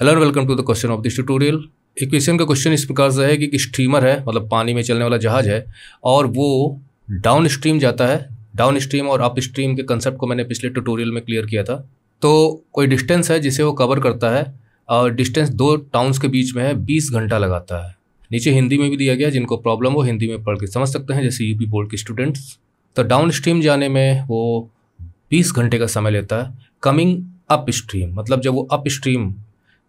Hello and welcome to the question of this tutorial question का question इस प्रकार से है कि एक स्टीमर है मतलब पानी में चलने वाला जहाज है और वो डाउन स्ट्रीम जाता है डाउन स्ट्रीम और अप स्ट्रीम के कंसेप्ट को मैंने पिछले ट्यूटोरियल में क्लियर किया था तो कोई डिस्टेंस है जिसे वो कवर करता है और डिस्टेंस दो टाउन्स के बीच में है बीस घंटा लगाता है नीचे हिंदी में भी दिया गया जिनको प्रॉब्लम हो हिंदी में पढ़ के समझ सकते हैं जैसे यूपी e बोर्ड के स्टूडेंट्स तो डाउन स्ट्रीम जाने में वो बीस घंटे का समय लेता है कमिंग अप स्ट्रीम मतलब जब वो अप स्ट्रीम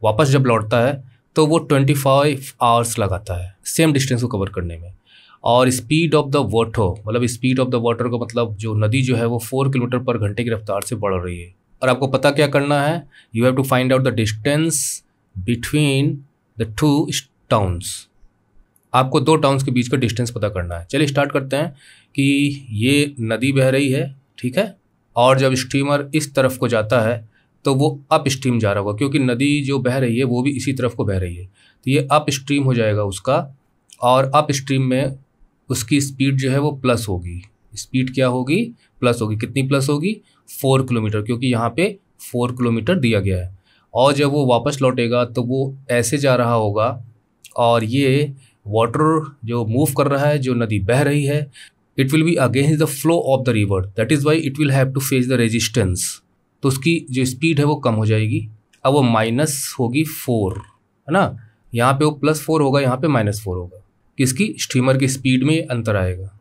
वापस जब लौटता है तो वो ट्वेंटी फाइव आवर्स लगाता है सेम डिस्टेंस को कवर करने में और स्पीड ऑफ द वाटर मतलब स्पीड ऑफ द वाटर का मतलब जो नदी जो है वो फोर किलोमीटर पर घंटे की रफ्तार से बढ़ रही है और आपको पता क्या करना है you have to find out the distance between the two towns आपको दो टाउन्स के बीच का डिस्टेंस पता करना है चलिए स्टार्ट करते हैं कि ये नदी बह रही है ठीक है और जब स्टीमर इस तरफ को जाता है तो वो अप स्ट्रीम जा रहा होगा क्योंकि नदी जो बह रही है वो भी इसी तरफ को बह रही है तो ये अप स्ट्रीम हो जाएगा उसका और अप स्ट्रीम में उसकी स्पीड जो है वो प्लस होगी स्पीड क्या होगी प्लस होगी कितनी प्लस होगी फोर किलोमीटर क्योंकि यहाँ पे फोर किलोमीटर दिया गया है और जब वो वापस लौटेगा तो वो ऐसे जा रहा होगा और ये वाटर जो मूव कर रहा है जो नदी बह रही है it will be against the flow of the river that is why it will have to face the resistance तो उसकी जो स्पीड है वो कम हो जाएगी अब वो माइनस होगी फोर है ना यहाँ पे वो प्लस फोर होगा यहाँ पे माइनस फोर होगा किसकी स्टीमर की स्पीड में अंतर आएगा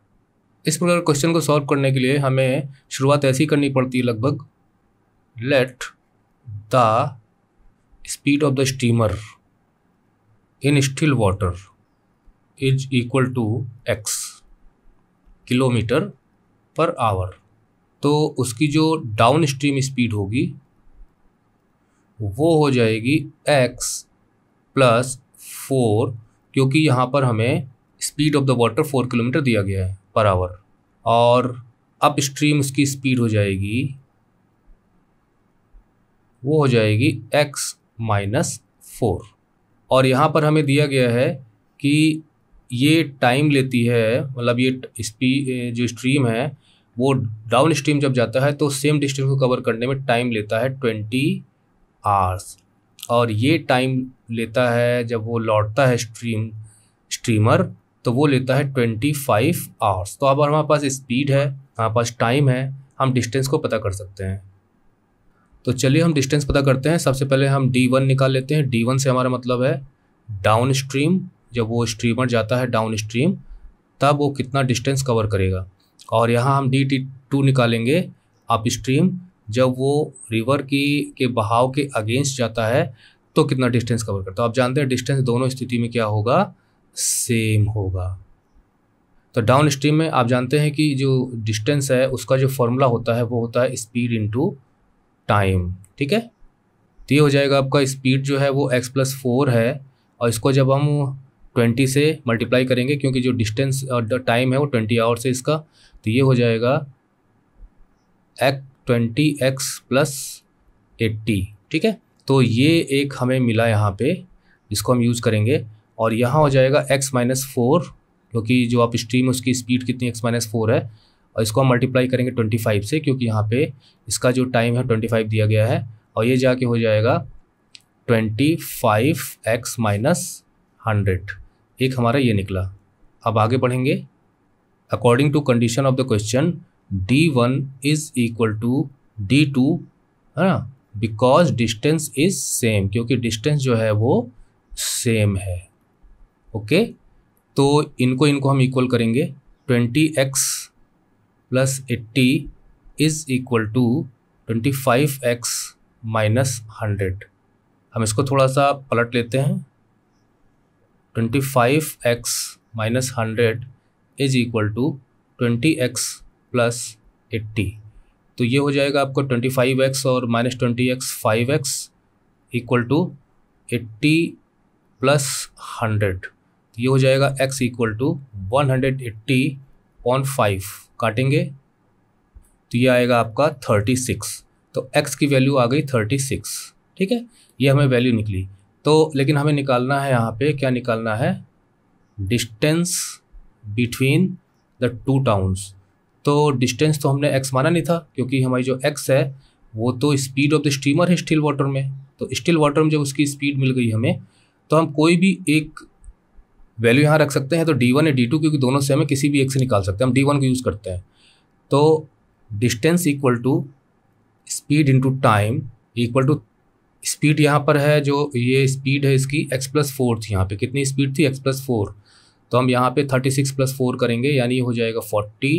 इस प्रकार क्वेश्चन को सॉल्व करने के लिए हमें शुरुआत ऐसी करनी पड़ती है लगभग let the speed of the steamer in still water is equal to x kilometre per hour तो उसकी जो डाउन स्ट्रीम स्पीड होगी वो हो जाएगी एक्स प्लस फोर क्योंकि यहाँ पर हमें speed of the water four kilometre दिया गया है पर आवर और अप स्ट्रीम उसकी स्पीड हो जाएगी वो हो जाएगी एक्स माइनस फोर और यहाँ पर हमें दिया गया है कि ये टाइम लेती है मतलब ये स्पी जो स्ट्रीम है वो डाउन स्ट्रीम जब जाता है तो सेम डिस्टेंस को कवर करने में टाइम लेता है ट्वेंटी आवर्स और ये टाइम लेता है जब वो लौटता है स्ट्रीम स्ट्रीमर तो वो लेता है ट्वेंटी फाइव आवर्स तो अब हमारे पास स्पीड है हमारे पास टाइम है हम डिस्टेंस को पता कर सकते हैं तो चलिए हम डिस्टेंस पता करते हैं सबसे पहले हम डी वन निकाल लेते हैं डी वन से हमारा मतलब है डाउन स्ट्रीम जब वो स्ट्रीमर जाता है डाउन स्ट्रीम तब वो कितना डिस्टेंस कवर करेगा और यहाँ हम डी टी टू निकालेंगे अप स्ट्रीम जब वो रिवर की के बहाव के अगेंस्ट जाता है तो कितना डिस्टेंस कवर करता है आप जानते हैं डिस्टेंस दोनों स्थिति में क्या होगा सेम होगा तो डाउन स्ट्रीम में आप जानते हैं कि जो डिस्टेंस है उसका जो फॉर्मूला होता है वो होता है स्पीड टू टाइम ठीक है तो ये हो जाएगा आपका स्पीड जो है वो एक्स प्लस फोर है और इसको जब हम ट्वेंटी से मल्टीप्लाई करेंगे क्योंकि जो डिस्टेंस और टाइम है वो ट्वेंटी आवर्स है इसका तो ये हो जाएगा x twenty x plus eighty ठीक है तो ये एक हमें मिला यहाँ पे जिसको हम यूज़ करेंगे और यहाँ हो जाएगा एक्स माइनस फोर क्योंकि जो आप स्ट्रीम उसकी स्पीड कितनी एक्स माइनस फोर है और इसको हम मल्टीप्लाई करेंगे ट्वेंटी फाइव से क्योंकि यहाँ पे इसका जो टाइम है ट्वेंटी फाइव दिया गया है और ये जाके हो जाएगा twenty five x minus hundred एक हमारा ये निकला अब आगे बढ़ेंगे according to condition of the question D one is equal to D two है ना बिकॉज डिस्टेंस इज सेम क्योंकि डिस्टेंस जो है वो सेम है ओके okay? तो इनको इनको हम इक्वल करेंगे twenty x plus eighty is equal to twenty five x minus hundred हम इसको थोड़ा सा पलट लेते हैं twenty five x minus hundred is equal to twenty x plus eighty तो ये हो जाएगा आपको ट्वेंटी फाइव एक्स और minus twenty x five x equal to eighty plus hundred ये हो जाएगा x equal to one hundred eighty on five काटेंगे तो ये आएगा आपका थर्टी सिक्स तो एक्स की वैल्यू आ गई थर्टी सिक्स ठीक है ये हमें वैल्यू निकली तो लेकिन हमें निकालना है यहाँ पे क्या निकालना है distance between the two towns तो डिस्टेंस तो हमने एक्स माना नहीं था क्योंकि हमारी जो एक्स है वो तो स्पीड ऑफ द स्टीमर है स्टील वाटर में तो स्टील वाटर में जब उसकी स्पीड मिल गई हमें तो हम कोई भी एक वैल्यू यहाँ रख सकते हैं तो डी वन या डी टू क्योंकि दोनों से हमें किसी भी एक से निकाल सकते हैं हम डी वन को यूज़ करते हैं तो distance equal to speed into time equal to speed यहाँ पर है जो ये स्पीड है इसकी एक्स प्लस फोर थी यहाँ पे कितनी स्पीड थी एक्स प्लस फोर तो हम यहाँ पे थर्टी सिक्स प्लस फोर करेंगे यानी हो जाएगा फोर्टी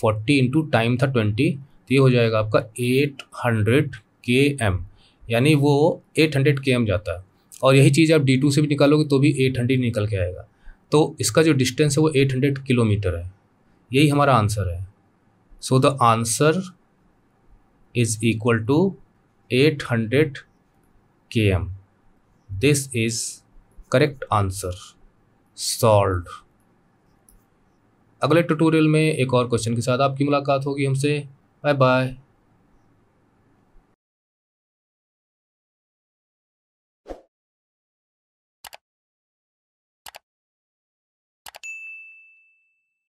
फोर्टी इंटू टाइम था ट्वेंटी तो ये हो जाएगा आपका एट हंड्रेड के एम यानी वो एट हंड्रेड के एम जाता है और यही चीज़ आप डी टू से भी निकालोगे तो भी एट हंड्रेड निकल के आएगा तो इसका जो डिस्टेंस है वो एट हंड्रेड किलोमीटर है यही हमारा आंसर है so the answer is equal to eight hundred km. This is correct answer solve अगले ट्यूटोरियल में एक और क्वेश्चन के साथ आपकी मुलाकात होगी हमसे बाय बाय